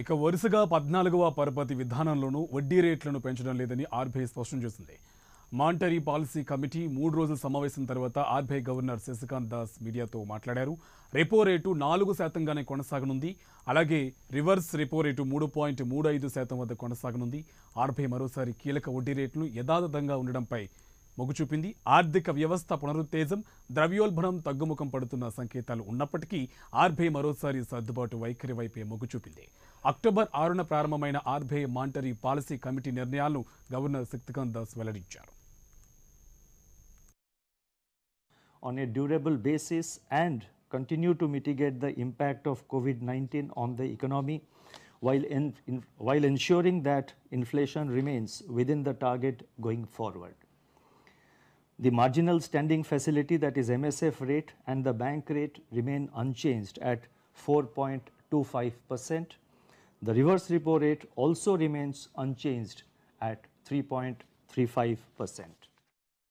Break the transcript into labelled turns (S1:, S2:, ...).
S1: ఇక వరుసగా పద్నాలుగవ పరపతి విధానంలోనూ వడ్డీ రేట్లను పెంచడం లేదని ఆర్బీఐ స్పష్టం చేసింది మాంటరీ పాలసీ కమిటీ మూడు రోజుల సమావేశం తర్వాత ఆర్బీఐ గవర్నర్ శశికాంత్ దాస్ మీడియాతో మాట్లాడారు రెపో రేటు నాలుగు శాతంగానే కొనసాగనుంది అలాగే రివర్స్ రెపో రేటు మూడు పాయింట్ మూడు ఐదు శాతం వద్ద కొనసాగనుంది ఆర్బీఐ మరోసారి కీలక వడ్డీ రేట్లు యథాతథంగా ఉండడంపై మొగుచూపింది ఆర్థిక వ్యవస్థ పునరుత్తేజం ద్రవ్యోల్బణం తగ్గుముఖం పడుతున్న సంకేతాలు ఉన్నప్పటికీ ఆర్బీఐ మరోసారి సర్దుబాటు వైఖరి వైపే మొగుచూపింది అక్టోబర్ ఆరున ప్రారంభమైన ఆర్బీఐ మానిటరీ పాలసీ కమిటీ నిర్ణయాలను గవర్నర్ శక్తికాంత్ దాస్ వెల్లడించారు on a durable
S2: basis and continue to mitigate the impact of covid nineteen on the economy while while ensuring that inflation remains within the target going forward The marginal standing facility that is MSF rate and the bank rate remain unchanged at 4.25 percent. The reverse repo rate also remains unchanged at 3.35 percent.